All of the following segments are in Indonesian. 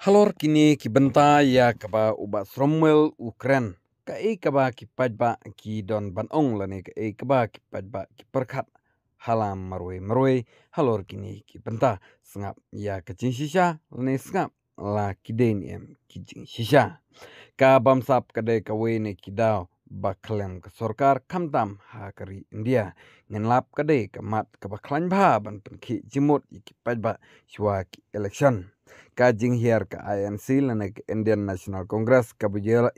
Halor kini kibenta ya kaba uba Cromwell Ukren. Ka e kaba kipajba ki don banong lani ka e kaba kipajba kiperkat halam marwe marwe halor kini kibenta sengap ya kecing sisa lani sengap la kidain em kijing sisa. Ka bamsap kadai kawe ne kidau bakhlem ke sorkar kamtam hakari india ngelap kade ke mat ke bakhlan bha ban pen jimut iki pajba shwa election kajing hier hiar ke inc lana indian national congress ka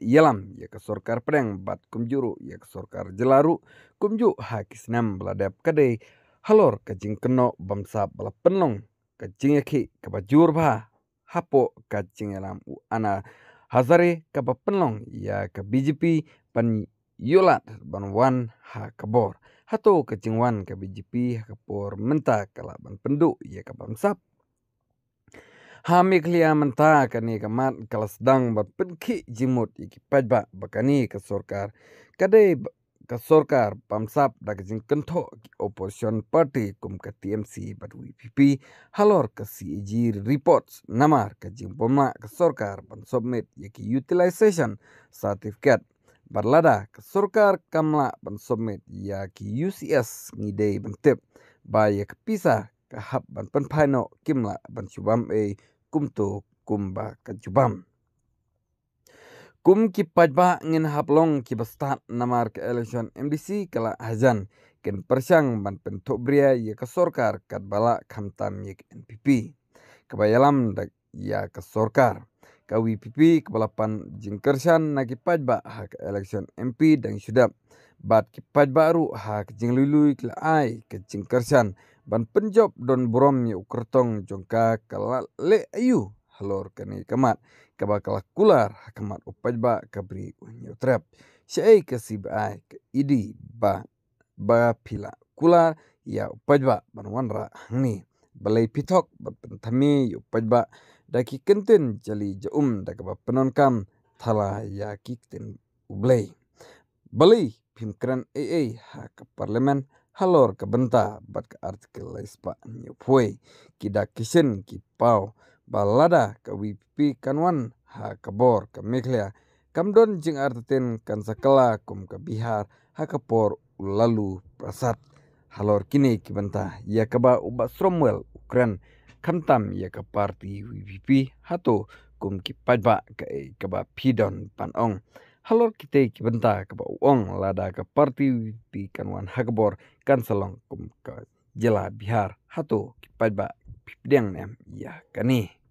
yelam ya ke sorkar preng bat kumjuru ya ke sorkar jelaru kumju hakis kisnam bladep kade halor kajing keno bamsa bala penlong kajing yaki ki ka bajur bha hapo kajing yalam elam u ana hazare ka penlong ya ke bjp Penyulat yulat ban wan ha kabor hato kecingwan ke BJP kapor menta kala ban pendu ya kabang sap Hami klia menta kani kamat kala sedang bat penki jimut iki pajba bakani ke sorkar kadai ke sorkar pamsap da kejing kento opposition party kum ke TMC bat WPP halor ke CAG reports namar ke jing poma ke sorkar pan submit yaki utilization certificate Barlada, kasurkar kamla ban submit ya ki UCS ngidei bentip, tip ba ya kepisa kahap ban panpano kimla ban cubam e kumto kumba kan cubam. Kum ki pajba ngin haplong ki bestat namar ke election MDC kala hazan ken persyang ban pentok bria ya kasurkar kat bala kamtam ya NPP. Kebayalam dak ya kasurkar. KWPP kepalapan jengkersan na kipajba hak election MP dan sudah bat kipaj baru hak jeng lului kila ai ke jengkersan ban penjob don brom ni ukertong jongka kala le ayu halor kani ke kabakala kular kemat upajba kabri unyo trap syai sib ai ke idi ba ba pila kular ya upajba ban wanra ni balai pitok ban pentami upajba daki kenten jali jaum dakaba penonkam thala ya kikten ublei bali pimkran ee ha ke parlemen halor ke benta bat ke artikel lespa nyupoi kida kisen pau balada ke wipi kanwan ha ke bor ke meklea kamdon jing artetin kan sakala kum ke bihar ha ke por ulalu prasat halor kini benta ya keba ubat Cromwell ukran kamtam ya ke parti VPP hato kum ki padba ka e ka ba pidon pan ong halor kite ki benta ka ba ong lada ke parti VPP kanwan kan kansalong kum ka jela bihar hato ki padba pipdeng nem ya kani